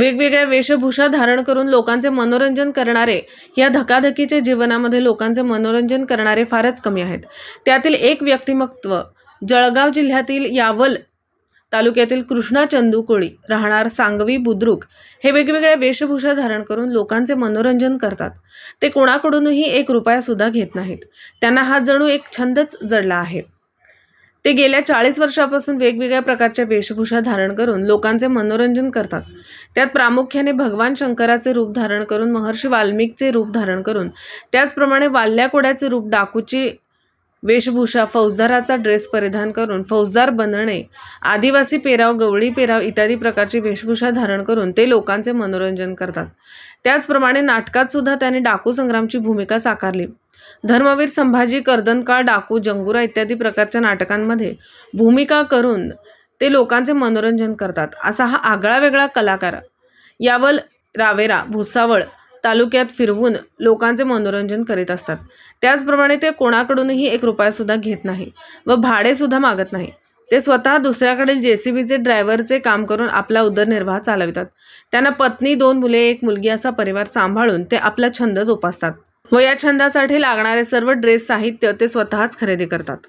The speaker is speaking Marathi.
वेगवेगळ्या वेशभूषा धारण करून लोकांचे मनोरंजन करणारे या धकाधकीच्या जीवनामध्ये लोकांचे मनोरंजन करणारे फारच कमी आहेत त्यातील एक व्यक्तिमत्व जळगाव जिल्ह्यातील यावल तालुक्यातील कृष्णा चंदू कोळी राहणार सांगवी बुद्रुक हे वेगवेगळ्या वेशभूषा धारण करून लोकांचे मनोरंजन करतात ते कोणाकडूनही एक रुपयासुद्धा घेत नाहीत त्यांना हा जणू एक छंदच जडला आहे ते गेल्या चाळीस वर्षापासून वेगवेगळ्या प्रकारच्या वेशभूषा धारण करून लोकांचे मनोरंजन करतात त्यात प्रामुख्याने भगवान शंकराचे रूप धारण करून महर्षी वाल्मिकचे रूप धारण करून त्याचप्रमाणे वाल्याकोड्याचे रूप डाकूची वेशभूषा फौजदाराचा ड्रेस परिधान करून फौजदार बनणे आदिवासी पेराव गवळी पेराव इत्यादी प्रकारची वेशभूषा धारण करून ते लोकांचे मनोरंजन करतात त्याचप्रमाणे नाटकात सुद्धा त्याने डाकू संग्रामची भूमिका साकारली धर्मवीर संभाजी कर्दनकाळ डाकू जंगुरा इत्यादी प्रकारच्या नाटकांमध्ये भूमिका करून ते लोकांचे मनोरंजन करतात असा हा आगळा वेगळा कलाकार यावल रावेरा भुसावळ तालुक्यात फिरवून लोकांचे मनोरंजन करीत असतात त्याचप्रमाणे ते कोणाकडूनही एक रुपयासुद्धा घेत नाही व भाडेसुद्धा मागत नाही ते स्वतः दुसऱ्याकडील जे सी बीचे ड्रायव्हरचे काम करून आपला उदरनिर्वाह चालवितात त्यांना पत्नी दोन मुले एक मुलगी असा परिवार सांभाळून ते आपला छंद जोपासतात व या छंदासाठी लागणारे सर्व ड्रेस साहित्य ते स्वतःच खरेदी करतात